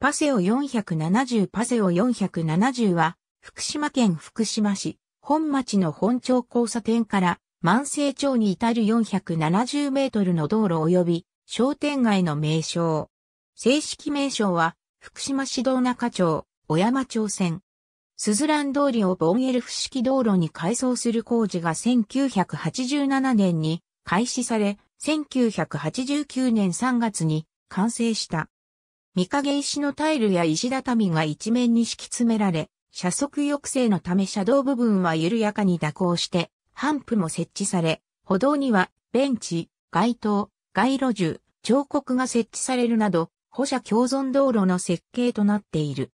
パセオ470パセオ470は、福島県福島市、本町の本町交差点から、万世町に至る470メートルの道路及び、商店街の名称。正式名称は、福島市道中町、小山町線。スズラン通りをボンエルフ式道路に改装する工事が1987年に開始され、1989年3月に完成した。見影石のタイルや石畳が一面に敷き詰められ、車速抑制のため車道部分は緩やかに蛇行して、ハンプも設置され、歩道にはベンチ、街灯、街路樹、彫刻が設置されるなど、歩車共存道路の設計となっている。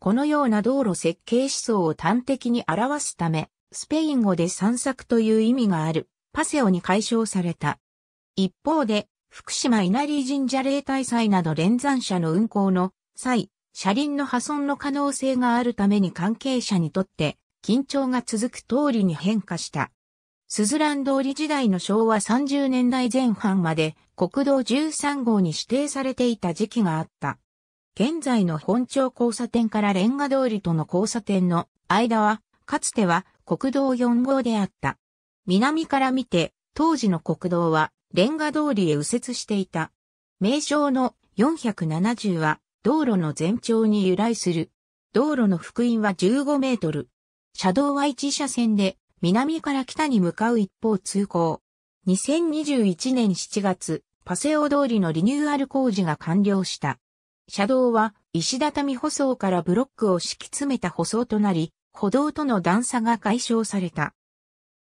このような道路設計思想を端的に表すため、スペイン語で散策という意味がある、パセオに解消された。一方で、福島稲荷神社礼大祭など連山車の運行の際、車輪の破損の可能性があるために関係者にとって緊張が続く通りに変化した。スズラン通り時代の昭和30年代前半まで国道13号に指定されていた時期があった。現在の本町交差点からレンガ通りとの交差点の間は、かつては国道4号であった。南から見て、当時の国道はレンガ通りへ右折していた。名称の470は道路の全長に由来する。道路の福音は15メートル。車道は1車線で南から北に向かう一方通行。2021年7月、パセオ通りのリニューアル工事が完了した。車道は石畳舗装からブロックを敷き詰めた舗装となり、歩道との段差が解消された。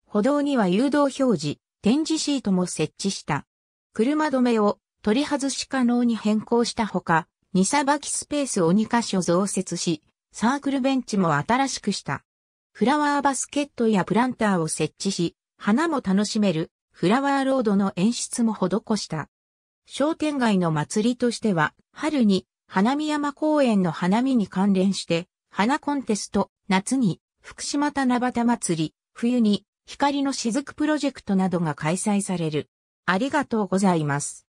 歩道には誘導表示、展示シートも設置した。車止めを取り外し可能に変更したほか、荷さばきスペースを2カ所増設し、サークルベンチも新しくした。フラワーバスケットやプランターを設置し、花も楽しめるフラワーロードの演出も施した。商店街の祭りとしては、春に花見山公園の花見に関連して、花コンテスト、夏に福島七夕祭り、冬に光のしずくプロジェクトなどが開催される。ありがとうございます。